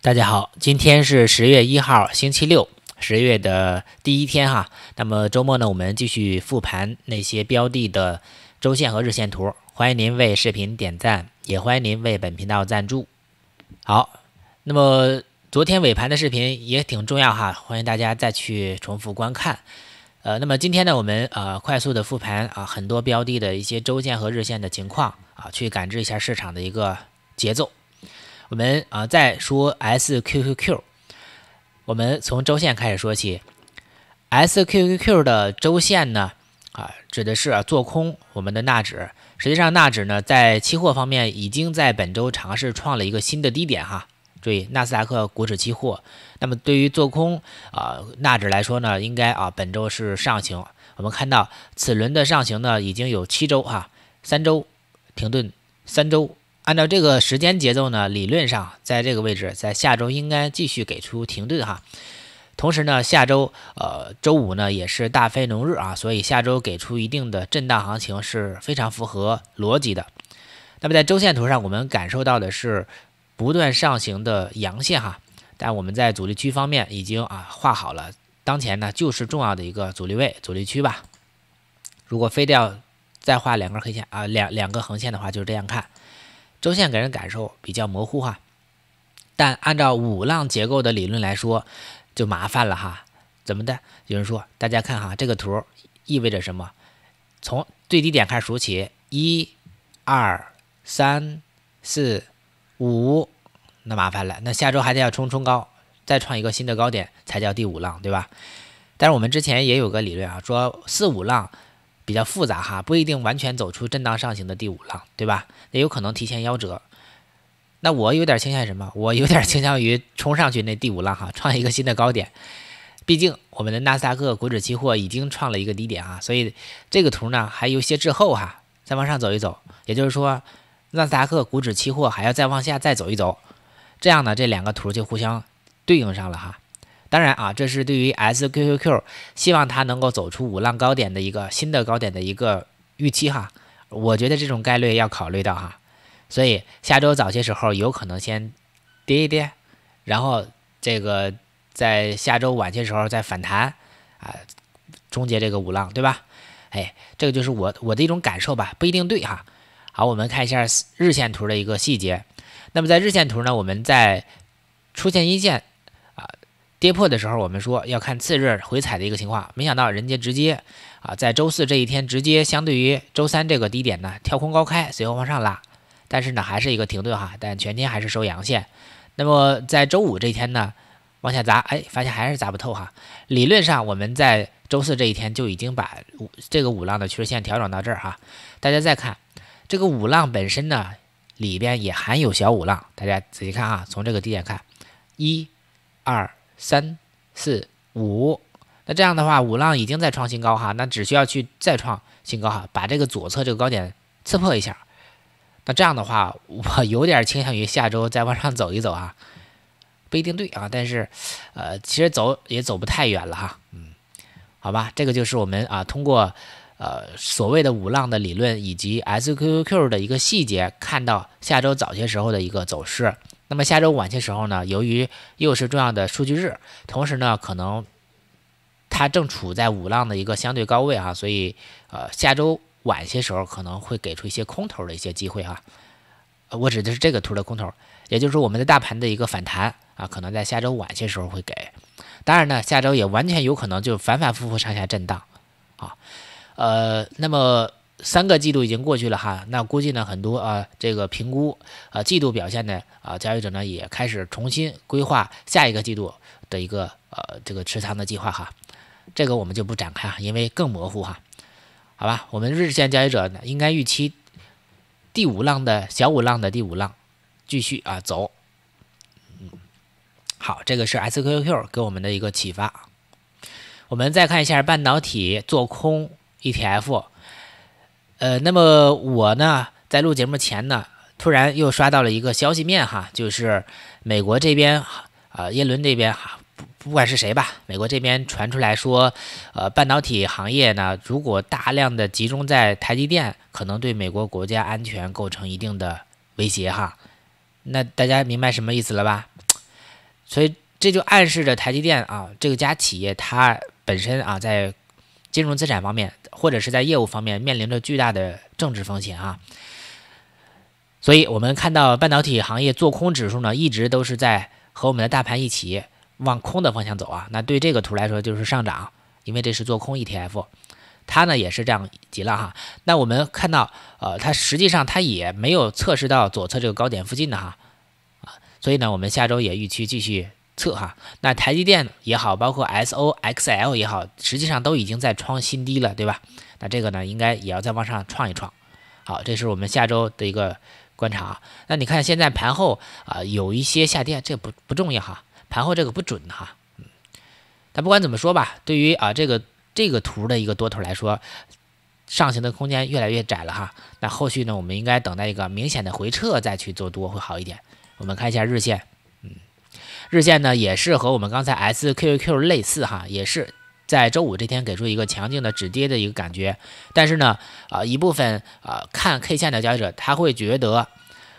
大家好，今天是十月一号，星期六，十月的第一天哈。那么周末呢，我们继续复盘那些标的的周线和日线图。欢迎您为视频点赞，也欢迎您为本频道赞助。好，那么昨天尾盘的视频也挺重要哈，欢迎大家再去重复观看。呃，那么今天呢，我们呃快速的复盘啊，很多标的的一些周线和日线的情况啊，去感知一下市场的一个节奏。我们啊再说 SQQQ，我们从周线开始说起。SQQQ 的周线呢啊指的是做空我们的纳指，实际上纳指呢在期货方面已经在本周尝试创了一个新的低点哈。注意，纳斯达克股指期货。那么对于做空啊纳指来说呢，应该啊本周是上行。我们看到此轮的上行呢已经有七周哈，三周停顿，三周。按照这个时间节奏呢，理论上在这个位置，在下周应该继续给出停顿哈。同时呢，下周呃周五呢也是大非农日啊，所以下周给出一定的震荡行情是非常符合逻辑的。那么在周线图上，我们感受到的是不断上行的阳线哈，但我们在阻力区方面已经啊画好了，当前呢就是重要的一个阻力位阻力区吧。如果非得要再画两根黑线啊两两个横线的话，就是这样看。周线给人感受比较模糊哈，但按照五浪结构的理论来说，就麻烦了哈。怎么的？有人说，大家看哈，这个图意味着什么？从最低点开始数起，一、二、三、四、五，那麻烦了。那下周还得要冲冲高，再创一个新的高点才叫第五浪，对吧？但是我们之前也有个理论啊，说四五浪。比较复杂哈，不一定完全走出震荡上行的第五浪，对吧？也有可能提前夭折。那我有点儿倾向于什么？我有点儿倾向于冲上去那第五浪哈，创一个新的高点。毕竟我们的纳斯达克股指期货已经创了一个低点啊，所以这个图呢还有些滞后哈，再往上走一走。也就是说，纳斯达克股指期货还要再往下再走一走，这样呢，这两个图就互相对应上了哈。当然啊，这是对于 SQQQ，希望它能够走出五浪高点的一个新的高点的一个预期哈，我觉得这种概率要考虑到哈，所以下周早些时候有可能先跌一跌，然后这个在下周晚些时候再反弹啊，终结这个五浪对吧？哎，这个就是我我的一种感受吧，不一定对哈。好，我们看一下日线图的一个细节，那么在日线图呢，我们在出现阴线。跌破的时候，我们说要看次日回踩的一个情况，没想到人家直接啊，在周四这一天直接相对于周三这个低点呢跳空高开，随后往上拉，但是呢还是一个停顿哈，但全天还是收阳线。那么在周五这一天呢，往下砸，哎，发现还是砸不透哈。理论上我们在周四这一天就已经把五这个五浪的趋势线调整到这儿哈。大家再看这个五浪本身呢，里边也含有小五浪，大家仔细看啊，从这个低点看，一，二。三四五，那这样的话，五浪已经在创新高哈，那只需要去再创新高哈，把这个左侧这个高点刺破一下，那这样的话，我有点倾向于下周再往上走一走啊，不一定对啊，但是，呃，其实走也走不太远了哈，嗯，好吧，这个就是我们啊，通过呃所谓的五浪的理论以及 SQQQ 的一个细节，看到下周早些时候的一个走势。那么下周晚些时候呢，由于又是重要的数据日，同时呢，可能它正处在五浪的一个相对高位啊，所以呃，下周晚些时候可能会给出一些空头的一些机会啊，我指的是这个图的空头，也就是说我们的大盘的一个反弹啊，可能在下周晚些时候会给，当然呢，下周也完全有可能就反反复复上下震荡啊，呃，那么。三个季度已经过去了哈，那估计呢很多啊这个评估啊季度表现的啊交易者呢也开始重新规划下一个季度的一个呃这个持仓的计划哈，这个我们就不展开啊，因为更模糊哈，好吧，我们日线交易者呢应该预期第五浪的小五浪的第五浪继续啊走，嗯，好，这个是 SQQQ 给我们的一个启发，我们再看一下半导体做空 ETF。呃，那么我呢，在录节目前呢，突然又刷到了一个消息面哈，就是美国这边啊，耶伦这边哈，不不管是谁吧，美国这边传出来说，呃，半导体行业呢，如果大量的集中在台积电，可能对美国国家安全构成一定的威胁哈，那大家明白什么意思了吧？所以这就暗示着台积电啊，这个家企业它本身啊，在。金融资产方面，或者是在业务方面，面临着巨大的政治风险啊。所以，我们看到半导体行业做空指数呢，一直都是在和我们的大盘一起往空的方向走啊。那对这个图来说，就是上涨，因为这是做空 ETF，它呢也是这样急了哈。那我们看到，呃，它实际上它也没有测试到左侧这个高点附近的哈啊。所以呢，我们下周也预期继续。测哈，那台积电也好，包括 SOXL 也好，实际上都已经在创新低了，对吧？那这个呢，应该也要再往上创一创。好，这是我们下周的一个观察啊。那你看现在盘后啊，有一些下跌，这不不重要哈，盘后这个不准的哈。嗯。但不管怎么说吧，对于啊这个这个图的一个多头来说，上行的空间越来越窄了哈。那后续呢，我们应该等待一个明显的回撤再去做多会好一点。我们看一下日线。日线呢也是和我们刚才 S Q Q 类似哈，也是在周五这天给出一个强劲的止跌的一个感觉，但是呢啊一部分啊看 K 线的交易者他会觉得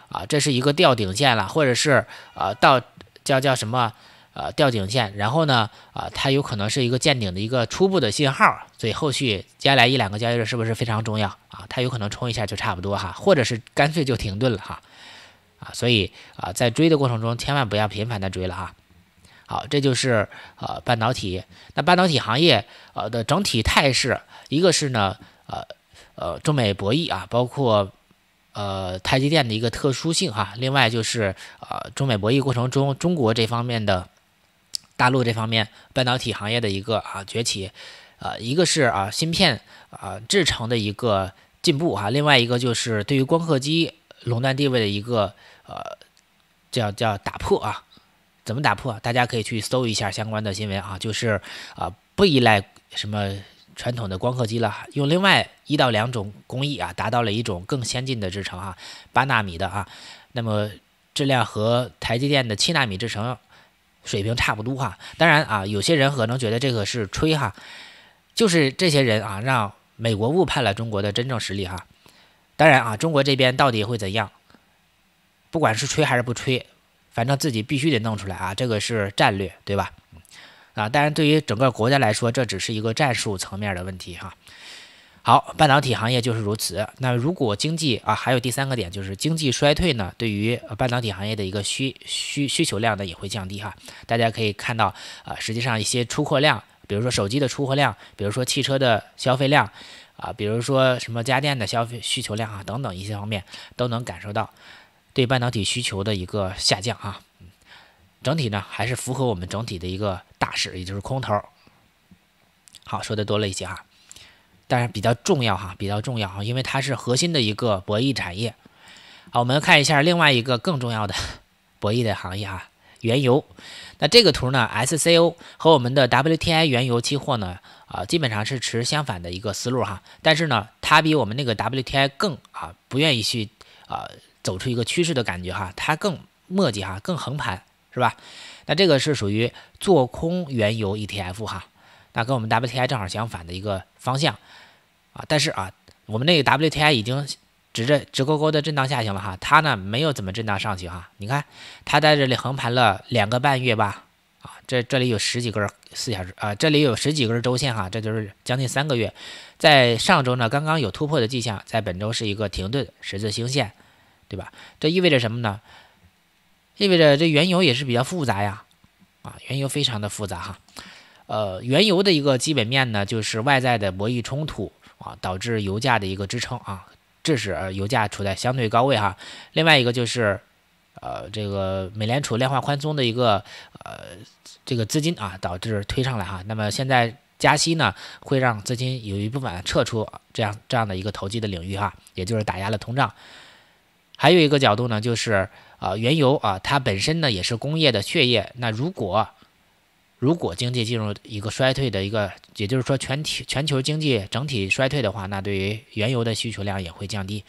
啊这是一个吊顶线了，或者是呃到叫叫什么呃吊顶线，然后呢啊它有可能是一个见顶的一个初步的信号，所以后续接下来一两个交易日是不是非常重要啊？它有可能冲一下就差不多哈，或者是干脆就停顿了哈。啊，所以啊，在追的过程中，千万不要频繁的追了哈。好，这就是呃半导体。那半导体行业呃的整体态势，一个是呢呃呃中美博弈啊，包括呃台积电的一个特殊性哈。另外就是呃中美博弈过程中，中国这方面的大陆这方面半导体行业的一个啊崛起。呃，一个是啊芯片啊制成的一个进步哈。另外一个就是对于光刻机。垄断地位的一个呃，叫叫打破啊？怎么打破？大家可以去搜一下相关的新闻啊。就是啊，不依赖什么传统的光刻机了，用另外一到两种工艺啊，达到了一种更先进的制程啊，八纳米的啊。那么质量和台积电的七纳米制程水平差不多哈。当然啊，有些人可能觉得这个是吹哈，就是这些人啊，让美国误判了中国的真正实力哈。当然啊，中国这边到底会怎样？不管是吹还是不吹，反正自己必须得弄出来啊，这个是战略，对吧？啊，当然对于整个国家来说，这只是一个战术层面的问题哈。好，半导体行业就是如此。那如果经济啊，还有第三个点就是经济衰退呢，对于半导体行业的一个需需需求量呢也会降低哈。大家可以看到啊，实际上一些出货量，比如说手机的出货量，比如说汽车的消费量。啊，比如说什么家电的消费需求量啊，等等一些方面都能感受到对半导体需求的一个下降啊。整体呢还是符合我们整体的一个大势，也就是空头。好，说的多了一些哈，但是比较重要哈，比较重要啊，因为它是核心的一个博弈产业。好，我们看一下另外一个更重要的 博弈的行业啊，原油。那这个图呢，SCO 和我们的 WTI 原油期货呢？啊，基本上是持相反的一个思路哈，但是呢，它比我们那个 WTI 更啊，不愿意去啊，走出一个趋势的感觉哈，它更磨叽哈，更横盘是吧？那这个是属于做空原油 ETF 哈，那跟我们 WTI 正好相反的一个方向啊，但是啊，我们那个 WTI 已经直着直勾勾的震荡下行了哈，它呢没有怎么震荡上去哈，你看它在这里横盘了两个半月吧。这这里有十几根四小时啊，这里有十几根周线哈，这就是将近三个月。在上周呢，刚刚有突破的迹象，在本周是一个停顿十字星线，对吧？这意味着什么呢？意味着这原油也是比较复杂呀，啊，原油非常的复杂哈。呃，原油的一个基本面呢，就是外在的博弈冲突啊，导致油价的一个支撑啊，致使油价处在相对高位哈。另外一个就是，呃，这个美联储量化宽松的一个。呃，这个资金啊，导致推上来哈。那么现在加息呢，会让资金有一部分撤出这样这样的一个投机的领域哈，也就是打压了通胀。还有一个角度呢，就是啊，原油啊，它本身呢也是工业的血液。那如果如果经济进入一个衰退的一个，也就是说全体全球经济整体衰退的话，那对于原油的需求量也会降低。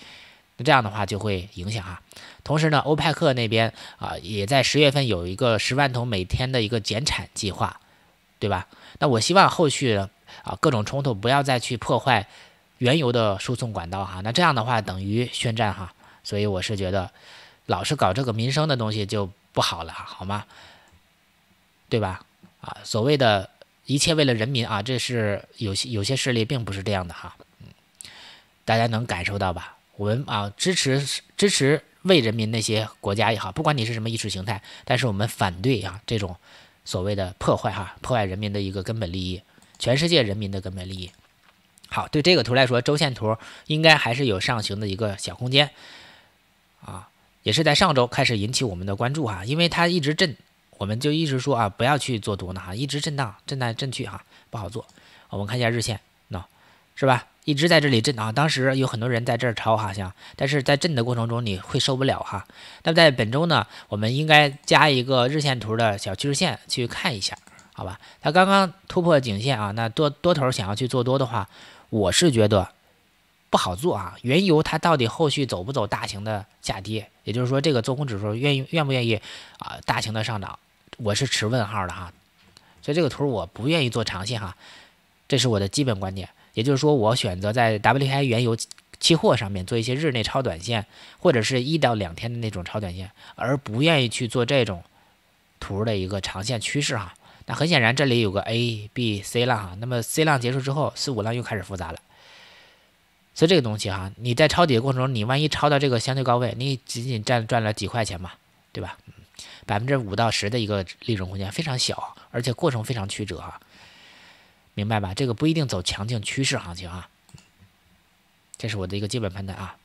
这样的话就会影响啊。同时呢，欧派克那边啊也在十月份有一个十万桶每天的一个减产计划，对吧？那我希望后续啊各种冲突不要再去破坏原油的输送管道哈，那这样的话等于宣战哈，所以我是觉得老是搞这个民生的东西就不好了哈，好吗？对吧？啊，所谓的一切为了人民啊，这是有些有些势力并不是这样的哈，嗯，大家能感受到吧？我们啊支持支持为人民那些国家也好，不管你是什么意识形态，但是我们反对啊这种所谓的破坏哈，破坏人民的一个根本利益，全世界人民的根本利益。好，对这个图来说，周线图应该还是有上行的一个小空间啊，也是在上周开始引起我们的关注哈，因为它一直震，我们就一直说啊不要去做多呢哈，一直震荡，震来震去哈不好做。我们看一下日线。是吧？一直在这里震啊，当时有很多人在这儿抄，哈，像，但是在震的过程中你会受不了哈。那么在本周呢，我们应该加一个日线图的小趋势线去看一下，好吧？它刚刚突破颈线啊，那多多头想要去做多的话，我是觉得不好做啊。原油它到底后续走不走大型的下跌？也就是说，这个做空指数愿意愿不愿意啊？大型的上涨，我是持问号的哈。所以这个图我不愿意做长线哈，这是我的基本观点。也就是说，我选择在 WTI 原油期货上面做一些日内超短线，或者是一到两天的那种超短线，而不愿意去做这种图的一个长线趋势哈。那很显然，这里有个 A、B、C 浪哈，那么 C 浪结束之后，四五浪又开始复杂了。所以这个东西哈，你在抄底的过程中，你万一抄到这个相对高位，你仅仅赚赚了几块钱嘛，对吧？百分之五到十的一个利润空间非常小，而且过程非常曲折哈。明白吧？这个不一定走强劲趋势行情啊，这是我的一个基本判断啊。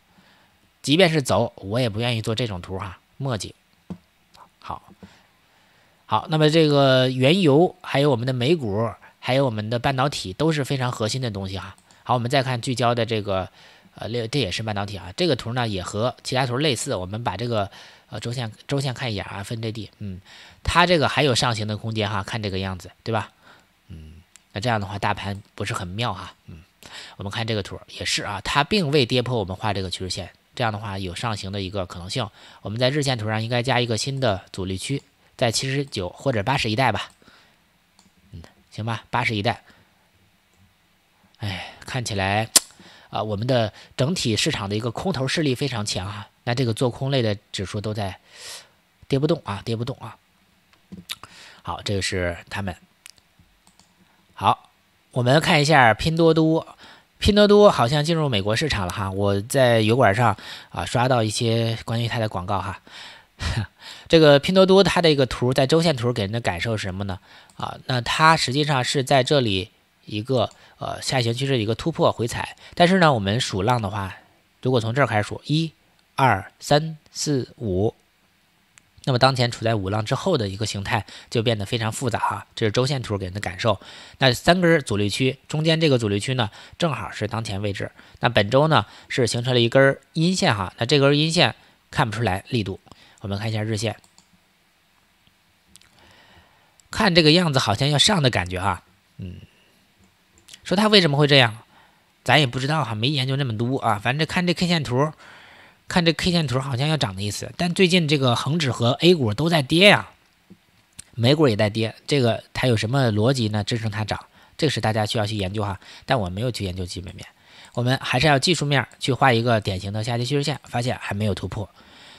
即便是走，我也不愿意做这种图哈，墨迹。好，好，那么这个原油，还有我们的美股，还有我们的半导体都是非常核心的东西哈。好，我们再看聚焦的这个，呃，这也是半导体啊。这个图呢也和其他图类似，我们把这个呃周线周线看一眼啊，分这地，嗯，它这个还有上行的空间哈，看这个样子，对吧？那这样的话，大盘不是很妙哈？嗯，我们看这个图也是啊，它并未跌破我们画这个趋势线，这样的话有上行的一个可能性。我们在日线图上应该加一个新的阻力区，在七十九或者八十一带吧？嗯，行吧，八十一带。哎，看起来啊，我们的整体市场的一个空头势力非常强啊。那这个做空类的指数都在跌不动啊，跌不动啊。好，这个是他们。好，我们看一下拼多多，拼多多好像进入美国市场了哈。我在油管上啊刷到一些关于它的广告哈。这个拼多多它的一个图在周线图给人的感受是什么呢？啊，那它实际上是在这里一个呃下行趋势一个突破回踩，但是呢，我们数浪的话，如果从这儿开始数，一、二、三、四、五。那么当前处在五浪之后的一个形态就变得非常复杂哈，这是周线图给人的感受。那三根阻力区中间这个阻力区呢，正好是当前位置。那本周呢是形成了一根阴线哈，那这根阴线看不出来力度。我们看一下日线，看这个样子好像要上的感觉啊，嗯，说它为什么会这样，咱也不知道哈，没研究那么多啊，反正看这 K 线图。看这 K 线图好像要涨的意思，但最近这个恒指和 A 股都在跌呀，美股也在跌，这个它有什么逻辑呢？支撑它涨？这个是大家需要去研究哈，但我没有去研究基本面，我们还是要技术面去画一个典型的下跌趋势线，发现还没有突破。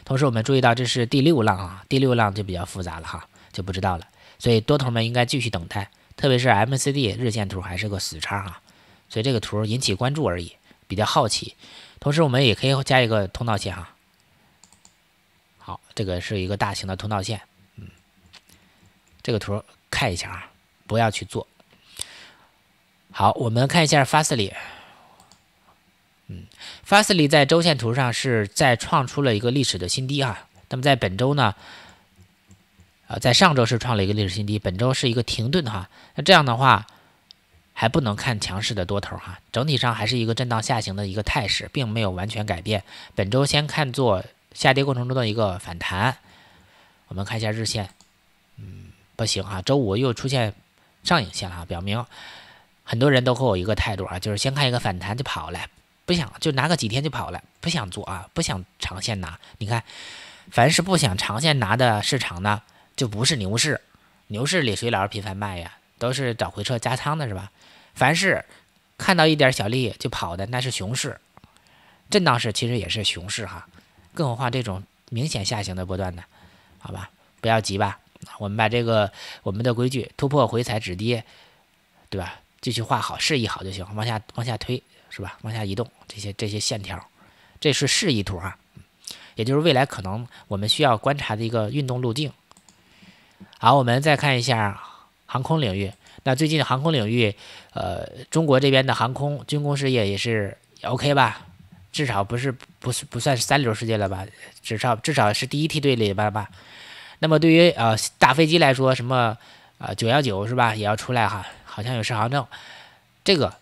同时我们注意到这是第六浪啊，第六浪就比较复杂了哈，就不知道了。所以多头们应该继续等待，特别是 MACD 日线图还是个死叉哈，所以这个图引起关注而已，比较好奇。同时，我们也可以加一个通道线哈。好，这个是一个大型的通道线，嗯，这个图看一下啊，不要去做。好，我们看一下 FAST 里，嗯，FAST 里在周线图上是在创出了一个历史的新低哈。那么在本周呢，呃，在上周是创了一个历史新低，本周是一个停顿哈。那这样的话。还不能看强势的多头哈，整体上还是一个震荡下行的一个态势，并没有完全改变。本周先看作下跌过程中的一个反弹，我们看一下日线，嗯，不行哈，周五又出现上影线了，表明很多人都和我一个态度啊，就是先看一个反弹就跑了，不想就拿个几天就跑了，不想做啊，不想长线拿。你看，凡是不想长线拿的市场呢，就不是牛市，牛市里谁老是频繁卖呀？都是找回撤加仓的是吧？凡是看到一点小利益就跑的，那是熊市；震荡市其实也是熊市哈，更何况这种明显下行的波段呢？好吧，不要急吧。我们把这个我们的规矩：突破回踩止跌，对吧？继续画好示意好就行，往下往下推是吧？往下移动这些这些线条，这是示意图啊，也就是未来可能我们需要观察的一个运动路径。好，我们再看一下航空领域。那最近航空领域，呃，中国这边的航空军工事业也是 OK 吧，至少不是不是不算是三流世界了吧，至少至少是第一梯队里边吧。那么对于呃大飞机来说，什么啊九幺九是吧，也要出来哈，好像有试航证，这个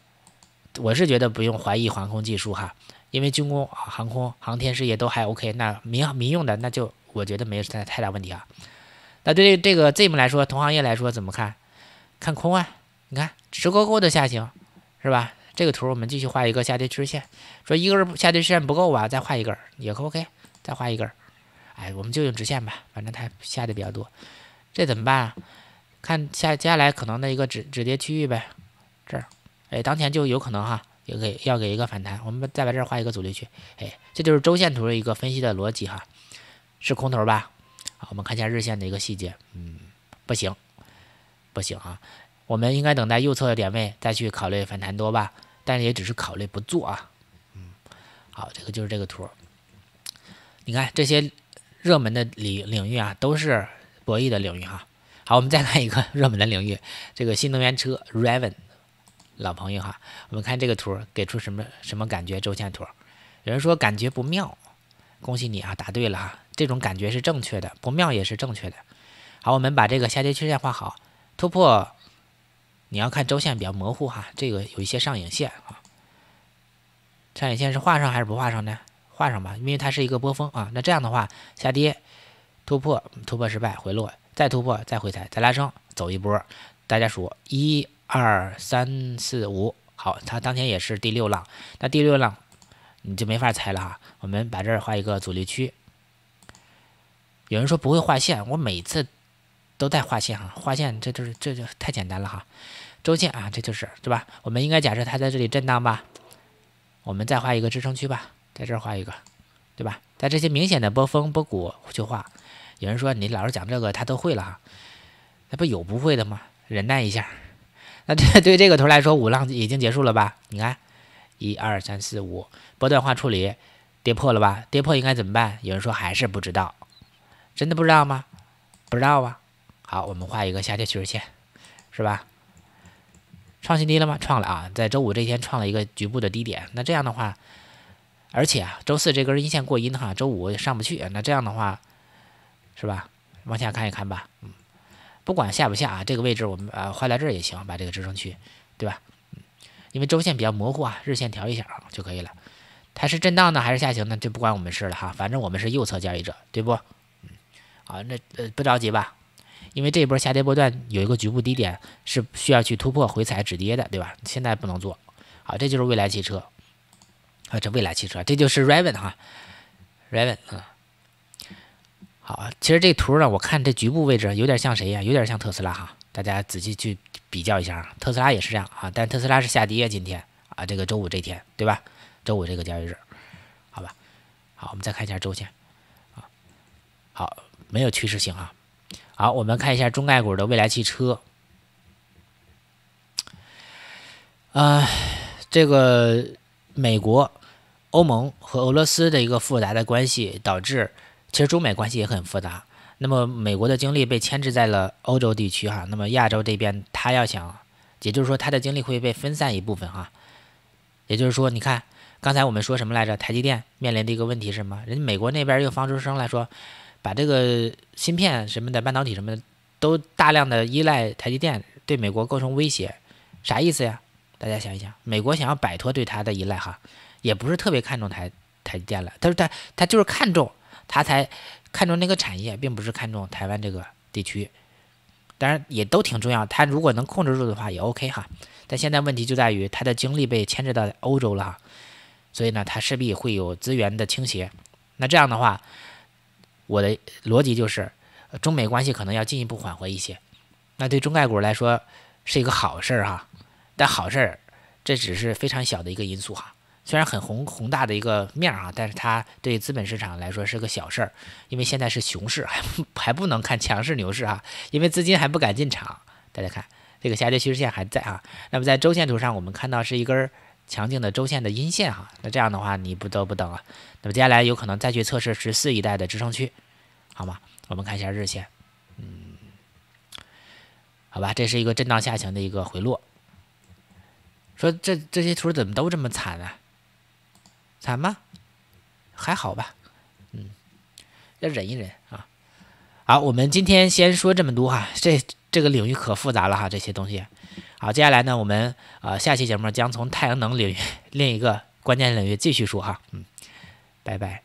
我是觉得不用怀疑航空技术哈，因为军工航空航天事业都还 OK，那民民用的那就我觉得没有太太大问题啊。那对于这个 ZIM 来说，同行业来说怎么看？看空啊，你看直勾勾的下行，是吧？这个图我们继续画一个下跌趋势线，说一根儿下跌趋势线不够吧，再画一根儿也 OK，再画一根儿。哎，我们就用直线吧，反正它下的比较多，这怎么办啊？看下接下来可能的一个止止跌区域呗，这儿，哎，当前就有可能哈，也给要给一个反弹，我们再把这儿画一个阻力区，哎，这就是周线图的一个分析的逻辑哈，是空头吧？好，我们看一下日线的一个细节，嗯，不行。不行啊，我们应该等待右侧的点位再去考虑反弹多吧，但是也只是考虑不做啊。嗯，好，这个就是这个图。你看这些热门的领领域啊，都是博弈的领域哈。好，我们再看一个热门的领域，这个新能源车 Raven，老朋友哈，我们看这个图给出什么什么感觉？周线图，有人说感觉不妙，恭喜你啊，答对了哈，这种感觉是正确的，不妙也是正确的。好，我们把这个下跌曲线画好。突破，你要看周线比较模糊哈，这个有一些上影线啊，上影线是画上还是不画上呢？画上吧，因为它是一个波峰啊。那这样的话，下跌突破，突破失败回落，再突破再回踩再拉升走一波，大家数一二三四五，好，它当前也是第六浪，那第六浪你就没法猜了哈。我们把这儿画一个阻力区。有人说不会画线，我每次。都带画线哈，画线这就是这就太简单了哈，周线啊，这就是对吧？我们应该假设它在这里震荡吧，我们再画一个支撑区吧，在这儿画一个，对吧？在这些明显的波峰波谷去画。有人说你老是讲这个，他都会了哈，那不有不会的吗？忍耐一下。那这对这个图来说，五浪已经结束了吧？你看，一二三四五，波段化处理，跌破了吧？跌破应该怎么办？有人说还是不知道，真的不知道吗？不知道啊。好，我们画一个下跌趋势线，是吧？创新低了吗？创了啊，在周五这天创了一个局部的低点。那这样的话，而且啊，周四这根阴线过阴哈，周五上不去。那这样的话，是吧？往下看一看吧，嗯，不管下不下啊，这个位置我们呃画在这儿也行，把这个支撑区，对吧？嗯，因为周线比较模糊啊，日线调一下就可以了。它是震荡呢还是下行呢，就不关我们事了哈，反正我们是右侧交易者，对不？嗯，好，那呃不着急吧。因为这一波下跌波段有一个局部低点是需要去突破回踩止跌的，对吧？现在不能做。好，这就是未来汽车。啊，这未来汽车，这就是 Raven 哈，Raven 嗯。好，其实这图呢，我看这局部位置有点像谁呀？有点像特斯拉哈。大家仔细去比较一下啊，特斯拉也是这样啊，但特斯拉是下跌啊，今天啊，这个周五这天，对吧？周五这个交易日，好吧。好，我们再看一下周线，啊，好，没有趋势性啊。好，我们看一下中概股的未来汽车。啊，这个美国、欧盟和俄罗斯的一个复杂的关系，导致其实中美关系也很复杂。那么，美国的精力被牵制在了欧洲地区哈，那么亚洲这边他要想，也就是说他的精力会被分散一部分哈。也就是说，你看刚才我们说什么来着？台积电面临的一个问题是什么？人家美国那边又放出声来说。把这个芯片什么的、半导体什么的，都大量的依赖台积电，对美国构成威胁，啥意思呀？大家想一想，美国想要摆脱对它的依赖，哈，也不是特别看重台台积电了，但是它它就是看重它才看重那个产业，并不是看重台湾这个地区，当然也都挺重要，它如果能控制住的话也 OK 哈，但现在问题就在于它的精力被牵制到欧洲了哈，所以呢，它势必会有资源的倾斜，那这样的话。我的逻辑就是，中美关系可能要进一步缓和一些，那对中概股来说是一个好事儿哈。但好事儿，这只是非常小的一个因素哈。虽然很宏宏大的一个面儿啊，但是它对资本市场来说是个小事儿，因为现在是熊市，还还不能看强势牛市啊，因为资金还不敢进场。大家看，这个下跌趋势线还在啊。那么在周线图上，我们看到是一根。强劲的周线的阴线哈，那这样的话你不得不等了。那么接下来有可能再去测试十四一带的支撑区，好吗？我们看一下日线，嗯，好吧，这是一个震荡下行的一个回落。说这这些图怎么都这么惨啊？惨吗？还好吧，嗯，要忍一忍啊。好，我们今天先说这么多哈，这这个领域可复杂了哈，这些东西。好，接下来呢，我们呃下期节目将从太阳能领域另一个关键领域继续说哈，嗯，拜拜。